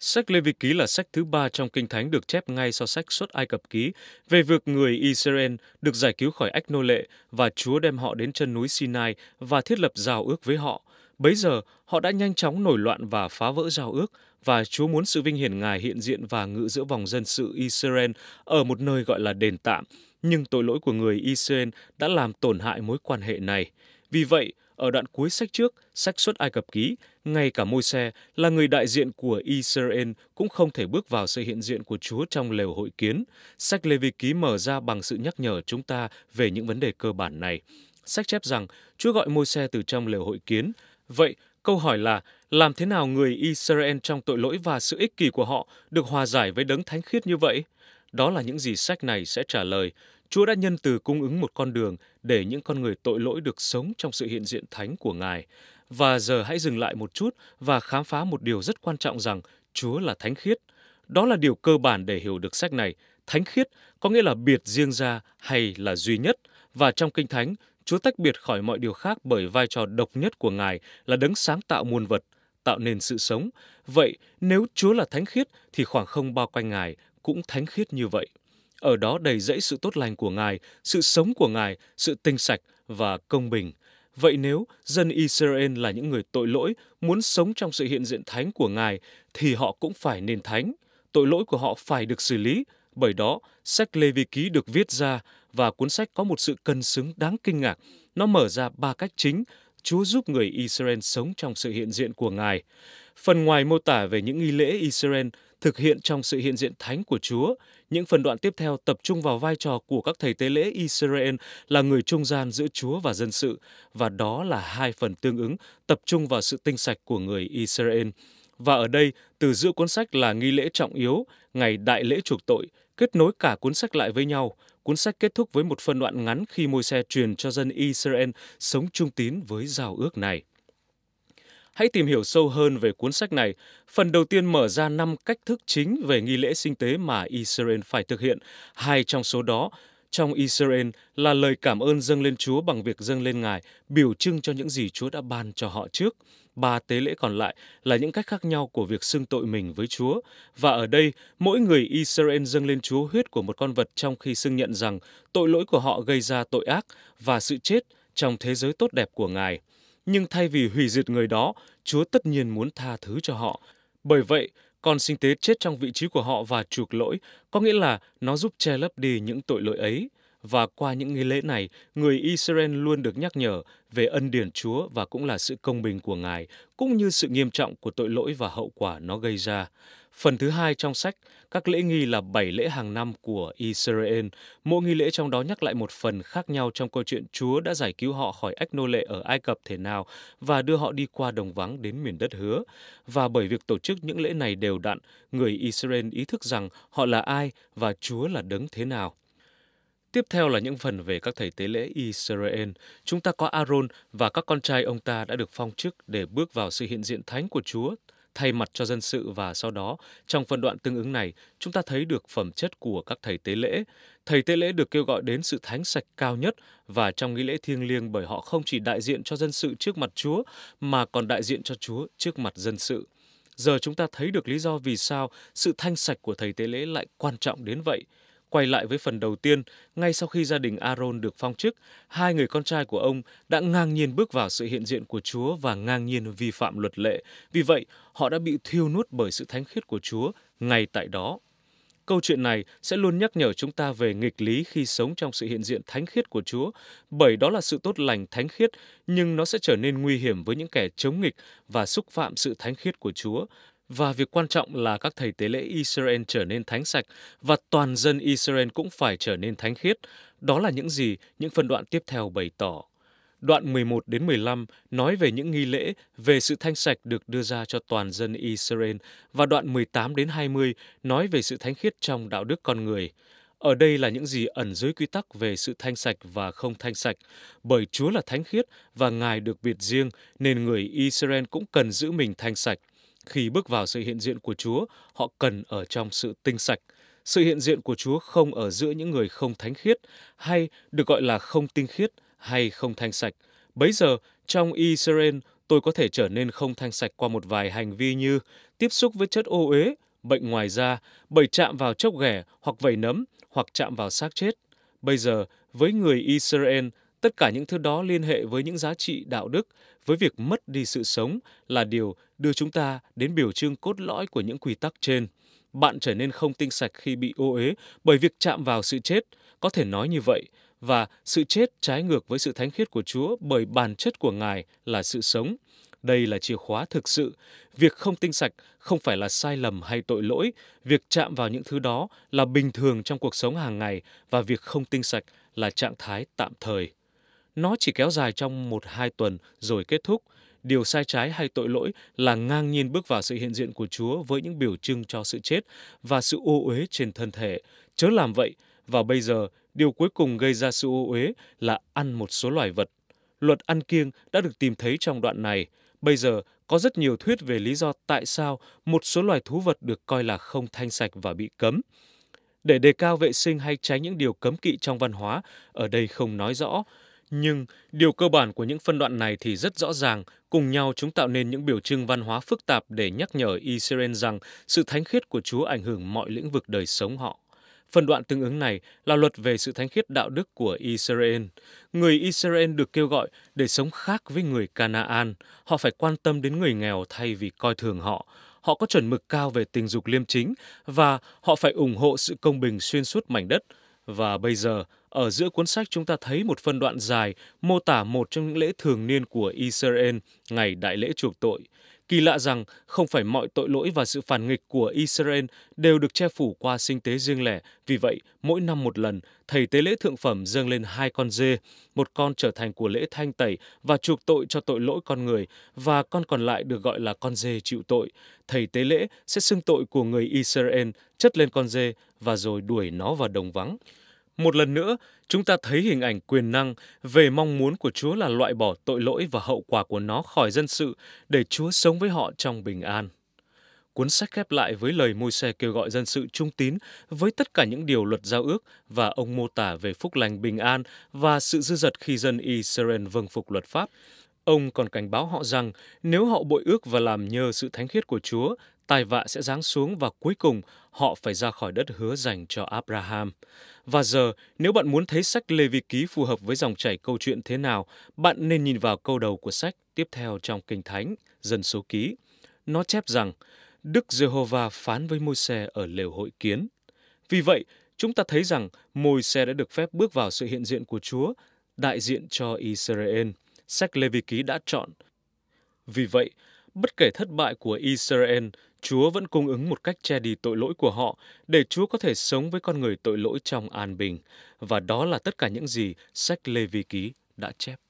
Sách Lê Vi Ký là sách thứ ba trong Kinh Thánh được chép ngay sau sách xuất Ai Cập Ký về việc người Israel được giải cứu khỏi ách nô lệ và Chúa đem họ đến chân núi Sinai và thiết lập giao ước với họ. Bấy giờ, họ đã nhanh chóng nổi loạn và phá vỡ giao ước và Chúa muốn sự vinh hiển Ngài hiện diện và ngự giữa vòng dân sự Israel ở một nơi gọi là đền tạm, nhưng tội lỗi của người Israel đã làm tổn hại mối quan hệ này. Vì vậy, ở đoạn cuối sách trước, sách xuất Ai Cập ký, ngay cả môi xe là người đại diện của Israel cũng không thể bước vào sự hiện diện của Chúa trong lều hội kiến. Sách Lê Vi ký mở ra bằng sự nhắc nhở chúng ta về những vấn đề cơ bản này. Sách chép rằng Chúa gọi môi xe từ trong lều hội kiến. Vậy, câu hỏi là làm thế nào người Israel trong tội lỗi và sự ích kỷ của họ được hòa giải với đấng thánh khiết như vậy? Đó là những gì sách này sẽ trả lời. Chúa đã nhân từ cung ứng một con đường để những con người tội lỗi được sống trong sự hiện diện thánh của Ngài. Và giờ hãy dừng lại một chút và khám phá một điều rất quan trọng rằng Chúa là thánh khiết. Đó là điều cơ bản để hiểu được sách này. Thánh khiết có nghĩa là biệt riêng ra hay là duy nhất. Và trong Kinh Thánh, Chúa tách biệt khỏi mọi điều khác bởi vai trò độc nhất của Ngài là đấng sáng tạo muôn vật, tạo nên sự sống. Vậy, nếu Chúa là thánh khiết thì khoảng không bao quanh Ngài cũng thánh khiết như vậy. Ở đó đầy rẫy sự tốt lành của Ngài, sự sống của Ngài, sự tinh sạch và công bình. Vậy nếu dân Israel là những người tội lỗi, muốn sống trong sự hiện diện thánh của Ngài, thì họ cũng phải nên thánh. Tội lỗi của họ phải được xử lý, bởi đó sách Lê Vi Ký được viết ra và cuốn sách có một sự cân xứng đáng kinh ngạc. Nó mở ra ba cách chính Chúa giúp người Israel sống trong sự hiện diện của Ngài. Phần ngoài mô tả về những nghi lễ Israel thực hiện trong sự hiện diện thánh của Chúa. Những phần đoạn tiếp theo tập trung vào vai trò của các thầy tế lễ Israel là người trung gian giữa Chúa và dân sự, và đó là hai phần tương ứng tập trung vào sự tinh sạch của người Israel. Và ở đây, từ giữa cuốn sách là nghi lễ trọng yếu, ngày đại lễ chuộc tội, kết nối cả cuốn sách lại với nhau. Cuốn sách kết thúc với một phần đoạn ngắn khi môi xe truyền cho dân Israel sống trung tín với giao ước này. Hãy tìm hiểu sâu hơn về cuốn sách này. Phần đầu tiên mở ra 5 cách thức chính về nghi lễ sinh tế mà Israel phải thực hiện. Hai trong số đó trong Israel là lời cảm ơn dâng lên Chúa bằng việc dâng lên Ngài, biểu trưng cho những gì Chúa đã ban cho họ trước. Ba tế lễ còn lại là những cách khác nhau của việc xưng tội mình với Chúa. Và ở đây, mỗi người Israel dâng lên Chúa huyết của một con vật trong khi xưng nhận rằng tội lỗi của họ gây ra tội ác và sự chết trong thế giới tốt đẹp của Ngài nhưng thay vì hủy diệt người đó, Chúa tất nhiên muốn tha thứ cho họ. Bởi vậy, con sinh tế chết trong vị trí của họ và chuộc lỗi, có nghĩa là nó giúp che lấp đi những tội lỗi ấy. Và qua những nghi lễ này, người Israel luôn được nhắc nhở về ân điển Chúa và cũng là sự công bình của Ngài, cũng như sự nghiêm trọng của tội lỗi và hậu quả nó gây ra. Phần thứ hai trong sách, các lễ nghi là bảy lễ hàng năm của Israel. Mỗi nghi lễ trong đó nhắc lại một phần khác nhau trong câu chuyện Chúa đã giải cứu họ khỏi ách nô lệ ở Ai Cập thế nào và đưa họ đi qua đồng vắng đến miền đất hứa. Và bởi việc tổ chức những lễ này đều đặn, người Israel ý thức rằng họ là ai và Chúa là đấng thế nào. Tiếp theo là những phần về các thầy tế lễ Israel. Chúng ta có Aaron và các con trai ông ta đã được phong chức để bước vào sự hiện diện thánh của Chúa thay mặt cho dân sự và sau đó, trong phân đoạn tương ứng này, chúng ta thấy được phẩm chất của các thầy tế lễ. Thầy tế lễ được kêu gọi đến sự thánh sạch cao nhất và trong nghi lễ thiêng liêng bởi họ không chỉ đại diện cho dân sự trước mặt Chúa mà còn đại diện cho Chúa trước mặt dân sự. Giờ chúng ta thấy được lý do vì sao sự thanh sạch của thầy tế lễ lại quan trọng đến vậy. Quay lại với phần đầu tiên, ngay sau khi gia đình Aaron được phong chức, hai người con trai của ông đã ngang nhiên bước vào sự hiện diện của Chúa và ngang nhiên vi phạm luật lệ. Vì vậy, họ đã bị thiêu nuốt bởi sự thánh khiết của Chúa ngay tại đó. Câu chuyện này sẽ luôn nhắc nhở chúng ta về nghịch lý khi sống trong sự hiện diện thánh khiết của Chúa, bởi đó là sự tốt lành thánh khiết, nhưng nó sẽ trở nên nguy hiểm với những kẻ chống nghịch và xúc phạm sự thánh khiết của Chúa và việc quan trọng là các thầy tế lễ Israel trở nên thánh sạch và toàn dân Israel cũng phải trở nên thánh khiết. Đó là những gì những phần đoạn tiếp theo bày tỏ. Đoạn 11 đến 15 nói về những nghi lễ về sự thanh sạch được đưa ra cho toàn dân Israel và đoạn 18 đến 20 nói về sự thánh khiết trong đạo đức con người. Ở đây là những gì ẩn dưới quy tắc về sự thanh sạch và không thanh sạch, bởi Chúa là thánh khiết và Ngài được biệt riêng nên người Israel cũng cần giữ mình thanh sạch. Khi bước vào sự hiện diện của Chúa, họ cần ở trong sự tinh sạch. Sự hiện diện của Chúa không ở giữa những người không thánh khiết hay được gọi là không tinh khiết hay không thanh sạch. Bấy giờ, trong Israel, tôi có thể trở nên không thanh sạch qua một vài hành vi như tiếp xúc với chất ô uế, bệnh ngoài da, bầy chạm vào chốc ghẻ hoặc vẩy nấm hoặc chạm vào xác chết. Bây giờ, với người Israel, Tất cả những thứ đó liên hệ với những giá trị đạo đức, với việc mất đi sự sống là điều đưa chúng ta đến biểu trưng cốt lõi của những quy tắc trên. Bạn trở nên không tinh sạch khi bị ô uế bởi việc chạm vào sự chết, có thể nói như vậy, và sự chết trái ngược với sự thánh khiết của Chúa bởi bản chất của Ngài là sự sống. Đây là chìa khóa thực sự. Việc không tinh sạch không phải là sai lầm hay tội lỗi. Việc chạm vào những thứ đó là bình thường trong cuộc sống hàng ngày và việc không tinh sạch là trạng thái tạm thời. Nó chỉ kéo dài trong một hai tuần rồi kết thúc. Điều sai trái hay tội lỗi là ngang nhiên bước vào sự hiện diện của Chúa với những biểu trưng cho sự chết và sự ô uế trên thân thể. Chớ làm vậy, và bây giờ, điều cuối cùng gây ra sự ô uế là ăn một số loài vật. Luật ăn kiêng đã được tìm thấy trong đoạn này. Bây giờ, có rất nhiều thuyết về lý do tại sao một số loài thú vật được coi là không thanh sạch và bị cấm. Để đề cao vệ sinh hay tránh những điều cấm kỵ trong văn hóa, ở đây không nói rõ, nhưng điều cơ bản của những phân đoạn này thì rất rõ ràng, cùng nhau chúng tạo nên những biểu trưng văn hóa phức tạp để nhắc nhở Israel rằng sự thánh khiết của Chúa ảnh hưởng mọi lĩnh vực đời sống họ. Phần đoạn tương ứng này là luật về sự thánh khiết đạo đức của Israel. Người Israel được kêu gọi để sống khác với người Canaan. Họ phải quan tâm đến người nghèo thay vì coi thường họ. Họ có chuẩn mực cao về tình dục liêm chính và họ phải ủng hộ sự công bình xuyên suốt mảnh đất. Và bây giờ, ở giữa cuốn sách chúng ta thấy một phân đoạn dài mô tả một trong những lễ thường niên của Israel, ngày đại lễ chuộc tội. Kỳ lạ rằng không phải mọi tội lỗi và sự phản nghịch của Israel đều được che phủ qua sinh tế riêng lẻ. Vì vậy, mỗi năm một lần, thầy tế lễ thượng phẩm dâng lên hai con dê, một con trở thành của lễ thanh tẩy và chuộc tội cho tội lỗi con người, và con còn lại được gọi là con dê chịu tội. Thầy tế lễ sẽ xưng tội của người Israel, chất lên con dê và rồi đuổi nó vào đồng vắng. Một lần nữa, chúng ta thấy hình ảnh quyền năng về mong muốn của Chúa là loại bỏ tội lỗi và hậu quả của nó khỏi dân sự để Chúa sống với họ trong bình an. Cuốn sách khép lại với lời môi xe kêu gọi dân sự trung tín với tất cả những điều luật giao ước và ông mô tả về phúc lành bình an và sự dư dật khi dân Israel vâng phục luật pháp Ông còn cảnh báo họ rằng nếu họ bội ước và làm nhờ sự thánh khiết của Chúa, tai vạ sẽ giáng xuống và cuối cùng họ phải ra khỏi đất hứa dành cho Abraham. Và giờ, nếu bạn muốn thấy sách Lê Vi Ký phù hợp với dòng chảy câu chuyện thế nào, bạn nên nhìn vào câu đầu của sách tiếp theo trong Kinh Thánh, Dân số ký. Nó chép rằng, Đức Giê-hô-va phán với Môi-se ở lều hội kiến. Vì vậy, chúng ta thấy rằng Môi-se đã được phép bước vào sự hiện diện của Chúa, đại diện cho Israel – sách Lê Vi Ký đã chọn. Vì vậy, bất kể thất bại của Israel, Chúa vẫn cung ứng một cách che đi tội lỗi của họ để Chúa có thể sống với con người tội lỗi trong an bình. Và đó là tất cả những gì sách Lê Vi Ký đã chép.